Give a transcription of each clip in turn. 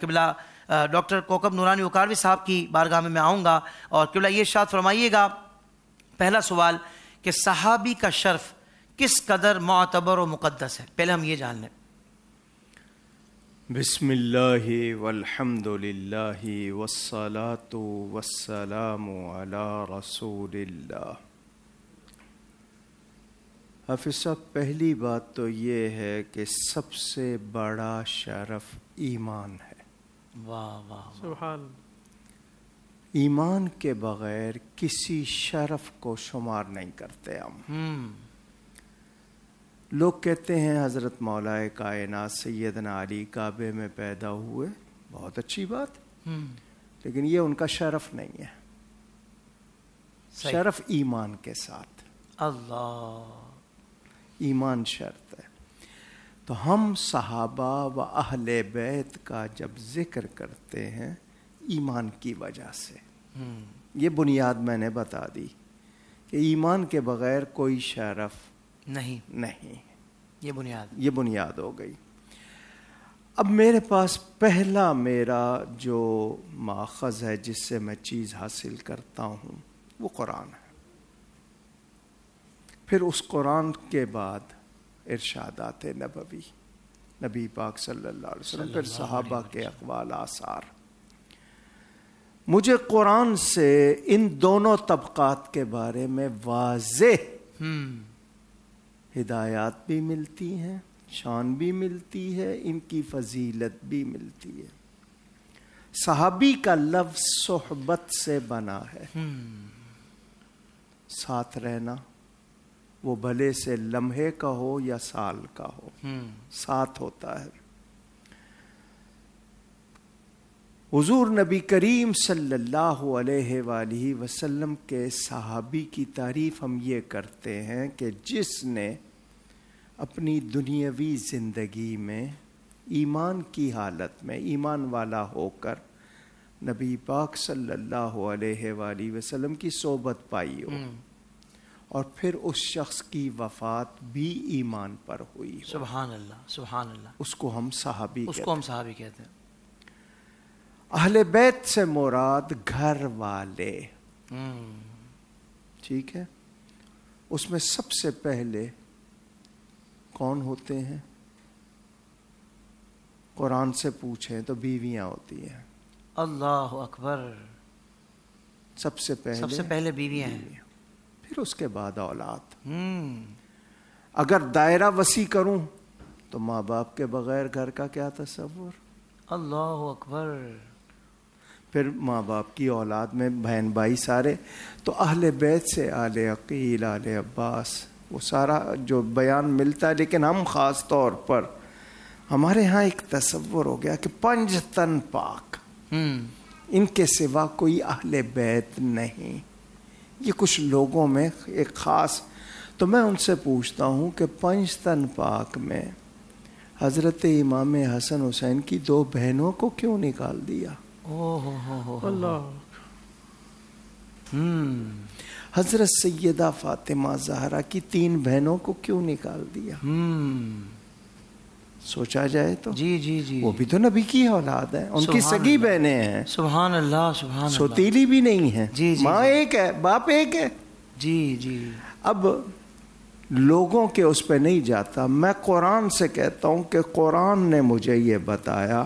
किबला डॉक्टर कोकब नूरानी उकारवी साहब की बारगाह में मैं आऊँगा और किबला ये शाद फरमाइएगा पहला सवाल कि सहाबी का शर्फ किस कदर मतबर और मुक़दस है पहले हम ये जान लें बिसमिल्लाह वल्हम्दुलिल्लाह वस्सलातु वस्सलामु अला रसूलिल्लाह हाफिज साहब पहली बात तो ये है कि सबसे बड़ा शरफ ईमान है वाह वाह सुभान ईमान के बगैर किसी शरफ को शुमार नहीं करते हम हम्म। लोग कहते हैं हज़रत मौलाए कायनात सैदना अली काबे में पैदा हुए बहुत अच्छी बात हम्म। लेकिन ये उनका शरफ नहीं है शरफ ईमान के साथ अल्लाह ईमान शर्त है तो हम सहाबा व अहल बैत का जब जिक्र करते हैं ईमान की वजह से हम्म। ये बुनियाद मैंने बता दी कि ईमान के बगैर कोई शरफ नहीं नहीं ये बुनियाद ये बुनियाद हो गई अब मेरे पास पहला मेरा जो माखज़ है जिससे मैं चीज़ हासिल करता हूँ वो कुरान है फिर उस कुरान के बाद इरशाद आते नबवी नबी पाक सल्लल्लाहु अलैहि वसल्लम फिर सहाबा के अकबाल आसार मुझे कुरान से इन दोनों तबकात के बारे में वाज हम्म। हिदायत भी मिलती हैं शान भी मिलती है इनकी फजीलत भी मिलती है सहाबी का लफ्ज सोहबत से बना है हम्म। साथ रहना वो भले से लम्हे का हो या साल का हो हम्म। साथ होता है हुजूर नबी करीम सल्लल्लाहु अलैहि वसल्लम के सहाबी की तारीफ हम ये करते हैं कि जिसने अपनी दुनियावी ज़िंदगी में ईमान की हालत में ईमान वाला होकर नबी पाक सल्लल्लाहु अलैहि वसल्लम की सोबत पाई हो हम्म। और फिर उस शख्स की वफात भी ईमान पर हुई सुबहान अल्लाह सुबहान अल्लाह उसको हम साहबी उसको हम साहबी कहते हैं अहले बैत से मुराद घर वाले हम्म। ठीक है उसमें सबसे पहले कौन होते हैं कुरान से पूछें तो बीवियां होती हैं अल्लाह अकबर सबसे पहले सबसे पहले बीवियां हैं फिर उसके बाद औलाद हम्म। अगर दायरा वसी करूं तो माँ बाप के बगैर घर का क्या तस्वुर अल्लाह अकबर फिर माँ बाप की औलाद में बहन भाई सारे तो अहल बैत से आल अकील आल अब्बास वो सारा जो बयान मिलता है लेकिन हम ख़ास तौर पर हमारे यहाँ एक तस्वुर हो गया कि पंज तन पाक हम्म। इनके सिवा कोई अहल बैत नहीं ये कुछ लोगों में एक ख़ास तो मैं उनसे पूछता हूँ कि पंचतन पाक में हज़रत इमाम हसन हुसैन की दो बहनों को क्यों निकाल दिया हम्म। हज़रत सैदा फातिमा जहरा की तीन बहनों को क्यों निकाल दिया हम्म। सोचा जाए तो जी जी जी वो भी तो नबी की औलाद है उनकी सगी बहने हैं सुबहान अल्लाह सुबह सोतीली भी नहीं है जी, जी माँ एक है बाप एक है जी जी अब लोगों के उस पर नहीं जाता मैं कुरान से कहता हूँ कि कुरान ने मुझे ये बताया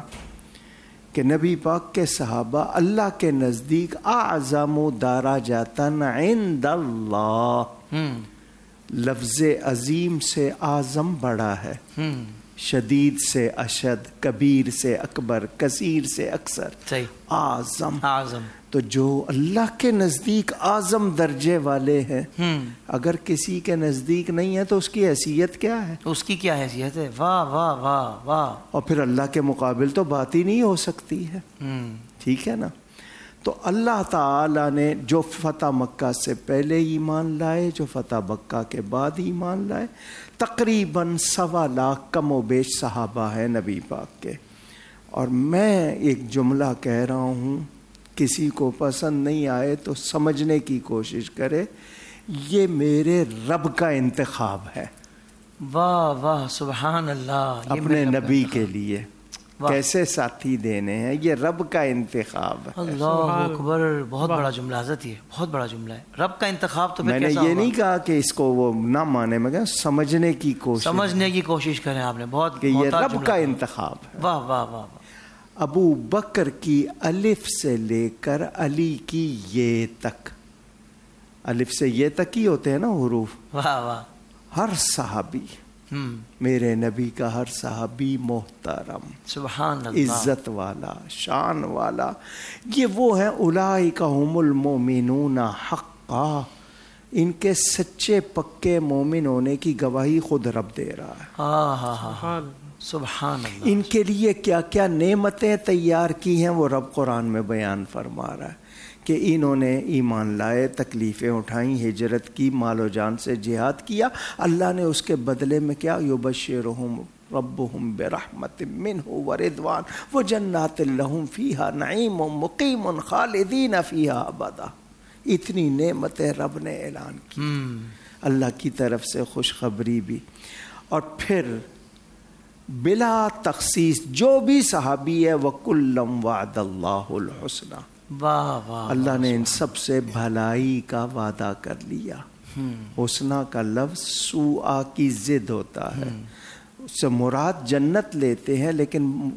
कि नबी पाक के सहाबा अल्लाह के नज़दीक आज़म दारा जाता नल्ला हम्म। लफ्ज़ अजीम से आज़म बड़ा है हम्म। शदीद से अशद कबीर से अकबर कसीर से अक्सर आजम आजम तो जो अल्लाह के नज़दीक आजम दर्जे वाले हैं हम्म। अगर किसी के नज़दीक नहीं है तो उसकी हैसियत क्या है उसकी क्या हैसियत है वाह वाह वाह वाह और फिर अल्लाह के मुकाबले तो बात ही नहीं हो सकती है हम्म। ठीक है ना तो अल्लाह ताला ने जो फ़तह मक्का से पहले ईमान लाए जो फ़तह मक्का के बाद ईमान लाए तकरीबन सवा लाख कम व बेश सहाबा है नबी पाक के और मैं एक जुमला कह रहा हूँ किसी को पसंद नहीं आए तो समझने की कोशिश करे ये मेरे रब का इंतखब है वाह वाह सुबहान अल्लाह अपने नबी के लिए कैसे साथी देने हैं ये रब का इंतखाब अकबर बहुत बड़ा जुमला हजरत ये बहुत बड़ा जुमला है रब का इंतखाब तो मैंने ये नहीं कहा कि इसको वो ना माने मगर समझने की कोशिश समझने की कोशिश करें आपने बहुत कि ये रब का इंतखाब वाह वाह वाह अबू बकर की अलिफ से लेकर अली की ये तक अलिफ से ये तक ही होते हैं ना हरूफ वाह वाह हर साहबी हम्म। मेरे नबी का हर साहबी मोहतरम इज्जत वाला शान वाला ये वो है उलाई का हमल मोमिन हक्का इनके सच्चे पक्के मोमिन होने की गवाही खुद रब दे रहा है हाँ सुबह इनके लिए क्या क्या नेमतें तैयार की हैं वो रब कुरान में बयान फरमा रहा है कि इन्होंने ईमान लाए तकलीफ़ें उठाईं हिजरत की मालो जान से जिहाद किया अल्लाह ने उसके बदले में क्या हम रब हम बरहमत मिन हो वरिदवान वो जन्नात लहम फ़ीहा नईम मुकीम खालिदीन फ़ीहा अबदा इतनी नमत रब ने ऐलान की हम्म। अल्लाह की तरफ से खुशखबरी भी और फिर बिला तखसीस जो भी सहाबी है वकुल्लम वादल्लासना वाह वाह अल्लाह ने इन सब से भलाई का वादा कर लिया हम्म। हुसना का लफ्ज सुआ की जिद होता है हम्म। उससे मुराद जन्नत लेते हैं लेकिन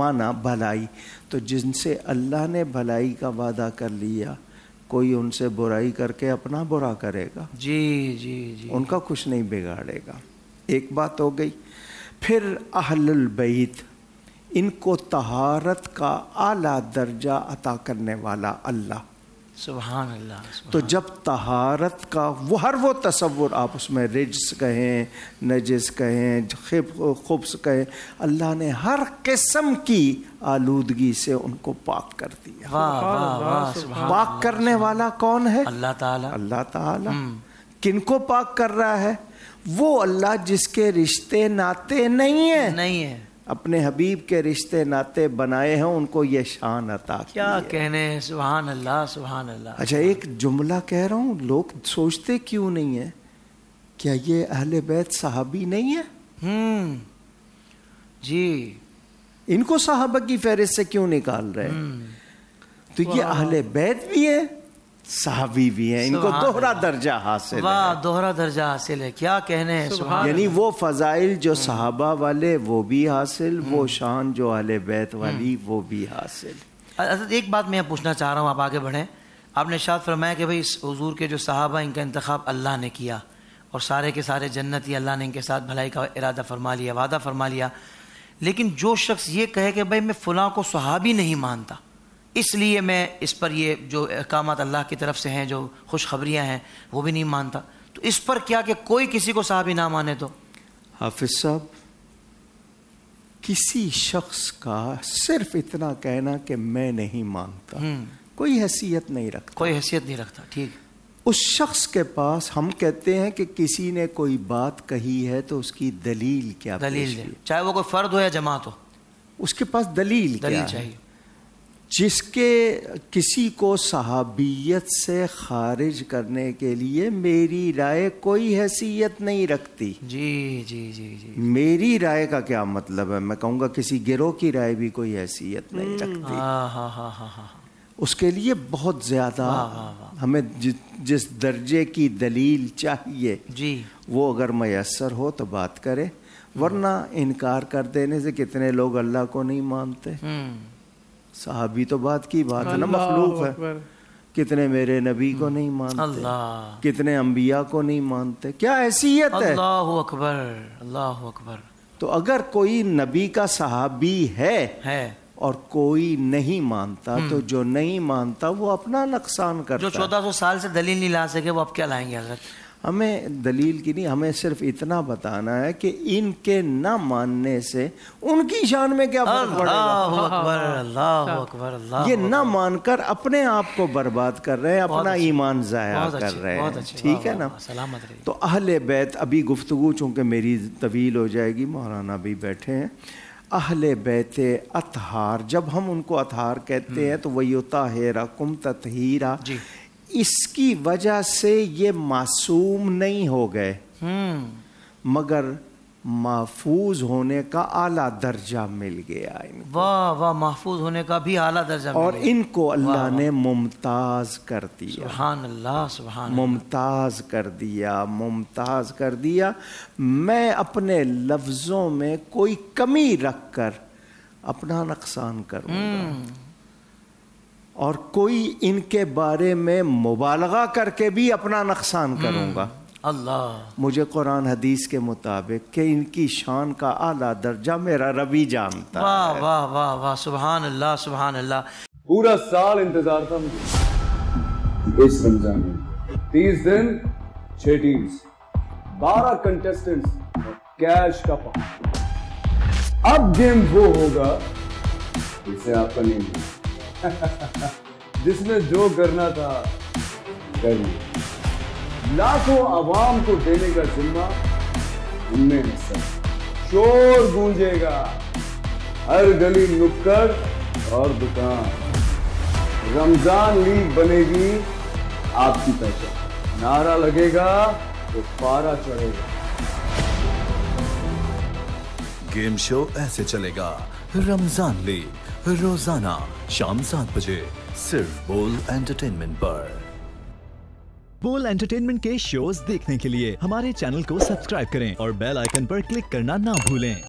माना भलाई तो जिनसे अल्लाह ने भलाई का वादा कर लिया कोई उनसे बुराई करके अपना बुरा करेगा जी जी जी उनका कुछ नहीं बिगाड़ेगा एक बात हो गई फिर अहलुल बैत इनको तहारत का आला दर्जा अता करने वाला अल्लाह सुबहान अल्लाह तो जब तहारत का वो हर वो तस्वुर आप उसमें रिज्स कहें नजस कहें खिब खुब्स कहें अल्लाह ने हर किस्म की आलूदगी से उनको पाक कर दिया पाक करने वाला कौन है अल्लाह ताला अल्लाह ताला हम्म। किनको पाक कर रहा है वो अल्लाह जिसके रिश्ते नाते नहीं है नहीं है अपने हबीब के रिश्ते नाते बनाए हैं उनको ये शान अता क्या कहने सुबहान अल्लाह सुबहान अल्लाह अच्छा एक जुमला कह रहा हूँ लोग सोचते क्यों नहीं है क्या ये अहल बैत साहबी नहीं है हम्म जी इनको साहब की फहरिस्त से क्यों निकाल रहे हम्म। तो ये अहल बैत भी है साहबी भी है इनको दोहरा दर्जा हासिल वाह दोहरा दर्जा हासिल है क्या कहने हैं यानी वो फजाइल जो हम्म। सहाबा वाले वो भी हासिल वो हम्म। शान जो आले बैत हम्म। वाली वो भी हासिल असद एक बात मैं पूछना चाह रहा हूँ आप आगे बढ़ें आपने शाद फरमाया कि भाई हजूर के जो साहबा इनका इंतखब अल्लाह ने किया और सारे के सारे जन्नत ही अल्लाह ने इनके साथ भलाई का इरादा फरमा लिया वादा फरमा लिया लेकिन जो शख्स ये कहे कि भाई मैं फ़लाँ को सहाबी नहीं मानता इसलिए मैं इस पर ये जो अहकाम अल्लाह की तरफ से हैं जो खुशखबरियाँ हैं वो भी नहीं मानता तो इस पर क्या कि कोई किसी को साहब ही ना माने तो हाफिज साहब किसी शख्स का सिर्फ इतना कहना कि मैं नहीं मानता हम्म। कोई हैसियत नहीं रखता कोई हैसियत नहीं रखता ठीक उस शख्स के पास हम कहते हैं कि किसी ने कोई बात कही है तो उसकी दलील क्या दलील चाहे वो कोई फर्द हो या जमात हो उसके पास दलील, दलील क्या चाहिए जिसके किसी को सहाबियत से खारिज करने के लिए मेरी राय कोई हैसियत नहीं रखती जी जी जी जी मेरी राय का क्या मतलब है मैं कहूँगा किसी गिरोह की राय भी कोई हैसियत नहीं हम्म। रखती हाँ, हाँ हाँ हाँ हाँ उसके लिए बहुत ज्यादा हमें जि, जिस दर्जे की दलील चाहिए जी वो अगर मैसर हो तो बात करें वरना इनकार कर देने से कितने लोग अल्लाह को नहीं मानते हम्म। साहबी तो बात की बात है ना मखलूक है कितने मेरे नबी को हम्म। नहीं मानते कितने अम्बिया को नहीं मानते क्या हैसियत है अल्लाह अकबर अल्लाह अकबर तो अगर कोई नबी का सहाबी है, है और कोई नहीं मानता हम्म। तो जो नहीं मानता वो अपना नुकसान करता जो चौदह सौ साल से दलील नहीं ला सके वो आप क्या लाएंगे हजरत हमें दलील की नहीं हमें सिर्फ इतना बताना है कि इनके ना मानने से उनकी शान में क्या फर्क पड़ेगा ये ना मानकर अपने आप को बर्बाद कर रहे हैं अपना ईमान जाया कर रहे हैं ठीक है ना तो अहल बैत अभी गुफ्तु चूंकि मेरी तवील हो जाएगी मौलाना भी बैठे हैं अहल बैत अतहार जब हम उनको अतहार कहते हम्म। हैं तो वही ताहिरा कुम ततहीरा इसकी वजह से ये मासूम नहीं हो गए हम्म। मगर महफूज होने का आला दर्जा मिल गया वाह वाह महफूज होने का भी आला दर्जा और इनको अल्लाह ने मुमताज कर दिया अल्लाह मुमताज कर दिया मुमताज कर दिया मैं अपने लफ्ज़ों में कोई कमी रख कर अपना नुकसान करूंगा हम्म। और कोई इनके बारे में मुबालगा करके भी अपना नुकसान हम्म। करूँगा अल्लाह मुझे कुरान हदीस के मुताबिक के इनकी शान का आला दर्जा मेरा रवि जानता वाह वाह वाह वाह सुबहान अल्लाह सुबहान अल्लाह पूरा साल इंतजार था मुझे इस रमजान में तीस दिन छह टीम्स बारह कंटेस्टेंट्स कैश का पाँच अब गेम वो होगा जिसे आपका नहीं मिलेगा जिसने जो करना था कर लिया लाखों आवाम को देने का जिम्मा उनने शोर गूंजेगा हर गली नुक्कड़ और दुकान रमजान लीग बनेगी आपकी पहचान नारा लगेगा तो पारा चढ़ेगा गेम शो ऐसे चलेगा रमजान लीग रोजाना शाम सात बजे सिर्फ बोल एंटरटेनमेंट पर बोल एंटरटेनमेंट के शोज देखने के लिए हमारे चैनल को सब्सक्राइब करें और बेल आइकन पर क्लिक करना ना भूलें